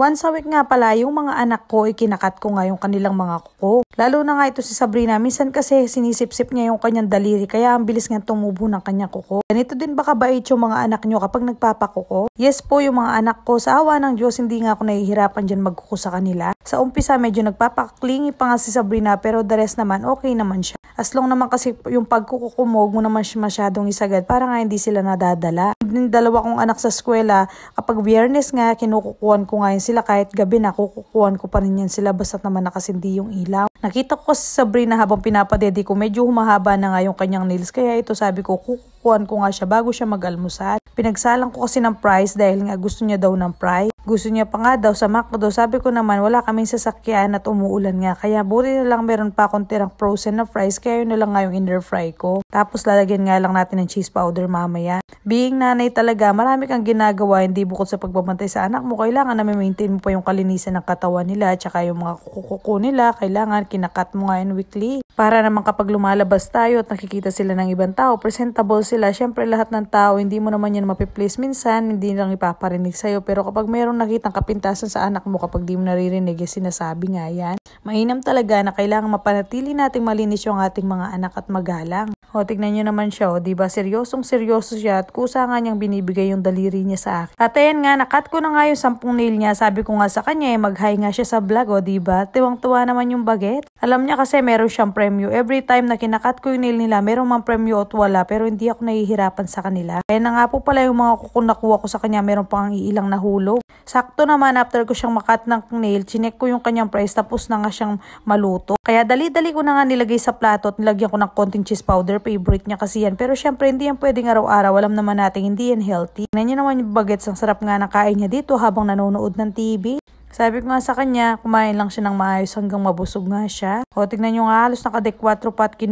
Once a week nga pala, yung mga anak ko, ay kinakat ko nga yung kanilang mga kuko. Lalo na nga ito si Sabrina, minsan kasi sinisipsip niya yung kanyang daliri, kaya ang bilis nga tumubo ng kanyang kuko. Ganito din baka bait yung mga anak nyo kapag nagpapakuko? Yes po, yung mga anak ko, sa awa ng Diyos, hindi nga ako nahihirapan dyan magkuko sa kanila. Sa umpisa, medyo nagpapaklingi pa nga si Sabrina, pero the rest naman, okay naman siya. As long naman kasi yung pagkukumog mo naman siya masyadong isagad para nga hindi sila nadadala ng dalawa kong anak sa eskwela, kapag biyernes nga, kinukukuhan ko ngayon sila kahit gabi na kukukuan ko pa rin yan sila basta naman nakasindi yung ilaw. Nakita ko kasi sa Sabrina habang pinapadede ko, medyo humahaba na nga yung kanyang nails kaya ito sabi ko kukukuan ko nga siya bago siya mag-almusal. Pinagsalang ko kasi ng price dahil nga gusto niya daw ng price. Gusto niya pa nga daw sa McDo Sabi ko naman wala kaming sasakyan at umuulan nga. Kaya buti na lang meron pa akong tirang frozen na fries. Kaya yun na lang nga yung inner fry ko. Tapos lalagyan nga lang natin ng cheese powder mamaya. Being nanay talaga, marami kang ginagawa. Hindi bukod sa pagbabantay sa anak mo. Kailangan na maintain mo pa yung kalinisan ng katawan nila. Tsaka yung mga kukuko nila. Kailangan kinakat mo nga yun weekly. Para naman kapag lumalabas tayo at nakikita sila ng ibang tao, presentable sila. Siyempre lahat ng tao, hindi mo naman yan mapiplace minsan. Hindi lang ipaparinig sa'yo. Pero kapag meron nakitang kapintasan sa anak mo kapag di mo naririnig yung sinasabi nga yan. Mainam talaga na kailangan mapanatili nating malinis yung ating mga anak at magalang. O tignan nyo naman siya, o, di ba seryosong seryoso siya at kusa nga niyang binibigay yung daliri niya sa akin. At ayan nga, nakat ko na nga yung sampung nail niya. Sabi ko nga sa kanya, eh, mag-high nga siya sa vlog, o di ba? Tiwang-tuwa naman yung baget. Alam niya kasi meron siyang premyo. Every time na kinakat ko yung nail nila, meron mang premyo at wala, pero hindi ako nahihirapan sa kanila. Kaya na nga po pala yung mga kuko nakuha ko sa kanya, meron pang iilang nahulog. Sakto naman after ko siyang makat ng nail, chinek ko yung kanyang price tapos na nga siyang maluto. Kaya dali-dali ko na nga nilagay sa plato at nilagyan ko ng konting cheese powder. Favorite niya kasi yan. Pero syempre hindi yan pwedeng araw-araw. Alam naman natin hindi yan healthy. Tingnan niyo naman yung bagets. Ang sarap nga nakain niya dito habang nanonood ng TV. Sabi ko nga sa kanya, kumain lang siya ng maayos hanggang mabusog nga siya. O tignan nyo nga, halos nakadekwatro pa at ko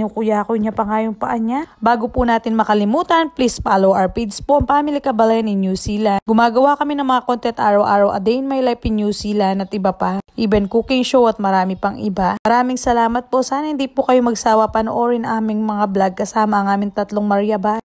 niya pa nga yung paan niya. Bago po natin makalimutan, please follow our page po, ang Family Kabalayan in New Zealand. Gumagawa kami ng mga content araw-araw a day in my life in New Zealand at iba pa. Even cooking show at marami pang iba. Maraming salamat po. Sana hindi po kayo magsawa panoorin aming mga vlog kasama ang aming tatlong Maria ba?